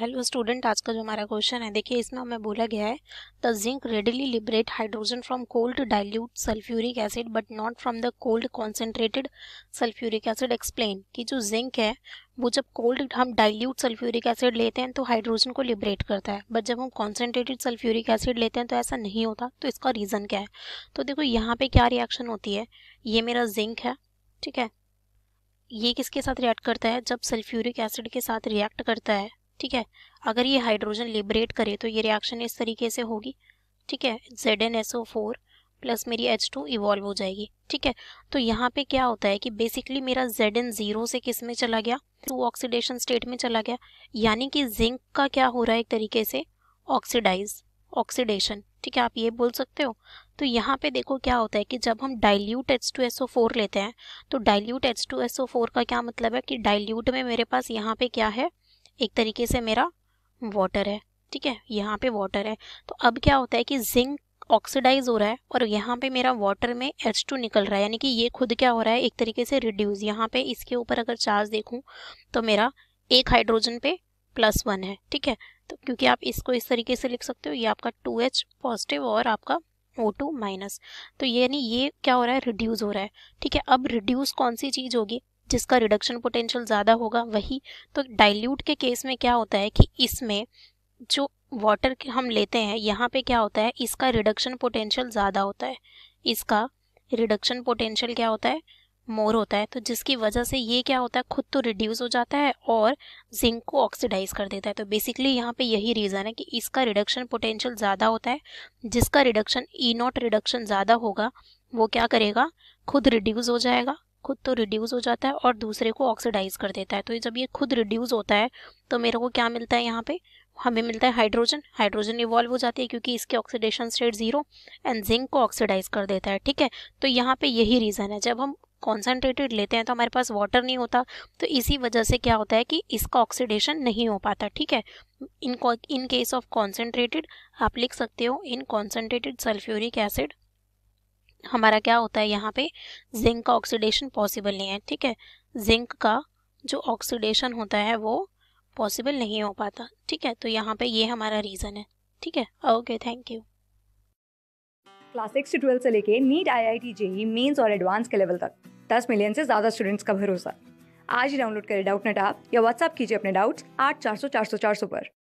hello student आज का जो हमारा क्वेश्चन है देखिए इसमें हमें बोला गया है the zinc readily liberate hydrogen from cold dilute sulphuric acid but not from the cold concentrated sulphuric acid explain कि जो जिंक है वो जब कोल्ड हम डाइल्यूट सल्फ्यूरिक एसिड लेते हैं तो हाइड्रोजन को लिबरेट करता है बट जब हम कॉन्सेंट्रेटेड सल्फ्यूरिक एसिड लेते हैं तो ऐसा नहीं होता तो इसका रीज़न क्या है तो देखो यहाँ पर क्या रिएक्शन होती है ये मेरा जिंक है ठीक है ये किसके साथ रिएक्ट करता है जब सल्फ्यूरिक एसिड के साथ रिएक्ट करता है ठीक है अगर ये हाइड्रोजन लिबरेट करे तो ये रिएक्शन इस तरीके से होगी ठीक है Z N S O four plus मेरी एच टू इवॉल्व हो जाएगी ठीक है तो यहाँ पे क्या होता है कि बेसिकली मेरा जेड एन जीरो से किस में चला गया टू ऑक्सीडेशन स्टेट में चला गया यानी कि जिंक का क्या हो रहा है एक तरीके से ऑक्सीडाइज ऑक्सीडेशन ठीक है आप ये बोल सकते हो तो यहाँ पे देखो क्या होता है कि जब हम dilute H two S O four लेते हैं तो dilute H two S O four का क्या मतलब है कि डाइल्यूट में मेरे पास यहाँ पे क्या है एक तरीके से मेरा वाटर है ठीक है यहाँ पे वाटर है तो अब क्या होता है कि जिंक ऑक्सीडाइज हो रहा है और यहाँ पे मेरा वाटर में एच टू निकल रहा है यानी कि ये खुद क्या हो रहा है एक तरीके से रिड्यूस यहाँ पे इसके ऊपर अगर चार्ज देखूँ तो मेरा एक हाइड्रोजन पे प्लस वन है ठीक है तो क्योंकि आप इसको इस तरीके से लिख सकते हो ये आपका टू एच पॉजिटिव और आपका ओ टू माइनस तो यानी ये, ये क्या हो रहा है रिड्यूज हो रहा है ठीक है अब रिड्यूस कौन सी चीज़ होगी जिसका रिडक्शन पोटेंशियल ज़्यादा होगा वही तो डाइल्यूट के केस में क्या होता है कि इसमें जो वाटर हम लेते हैं यहाँ पे क्या होता है इसका रिडक्शन पोटेंशियल ज़्यादा होता है इसका रिडक्शन पोटेंशियल क्या होता है मोर होता है तो जिसकी वजह से ये क्या होता है खुद तो रिड्यूस हो जाता है और जिंक को ऑक्सीडाइज कर देता है तो बेसिकली यहाँ पे यही रीज़न है कि इसका रिडक्शन पोटेंशियल ज़्यादा होता है जिसका रिडक्शन ई नॉट रिडक्शन ज़्यादा होगा वो क्या करेगा खुद रिड्यूस हो जाएगा खुद तो रिड्यूस हो जाता है और दूसरे को ऑक्सीडाइज कर देता है तो जब ये खुद रिड्यूस होता है तो मेरे को क्या मिलता है यहाँ पे हमें मिलता है हाइड्रोजन हाइड्रोजन इवॉल्व हो जाती है क्योंकि इसके oxidation state zero and zinc को ऑक्सीडाइज कर देता है ठीक है तो यहाँ पे यही रीज़न है जब हम कॉन्सेंट्रेटेड लेते हैं तो हमारे पास वाटर नहीं होता तो इसी वजह से क्या होता है कि इसका ऑक्सीडेशन नहीं हो पाता ठीक है in in case of concentrated आप लिख सकते हो इन कॉन्सेंट्रेटेड सल्फ्यूरिक एसिड हमारा क्या होता है यहाँ पे जिंक का ऑक्सीडेशन पॉसिबल नहीं है ठीक है जिंक का जो ऑक्सीडेशन होता है वो पॉसिबल नहीं हो पाता ठीक है तो यहाँ पे ये हमारा रीज़न है ठीक है okay thank you class six to twelfth से लेके NEET I I T JEE Mains और एडवांस के लेवल तक दस मिलियन से ज़्यादा स्टूडेंट्स का भरोसा आज ही डाउनलोड करें डाउट नेट आप या व्हाट्सअप कीजिए अपने डाउट्स आठ चार सौ चार सौ चार सौ पर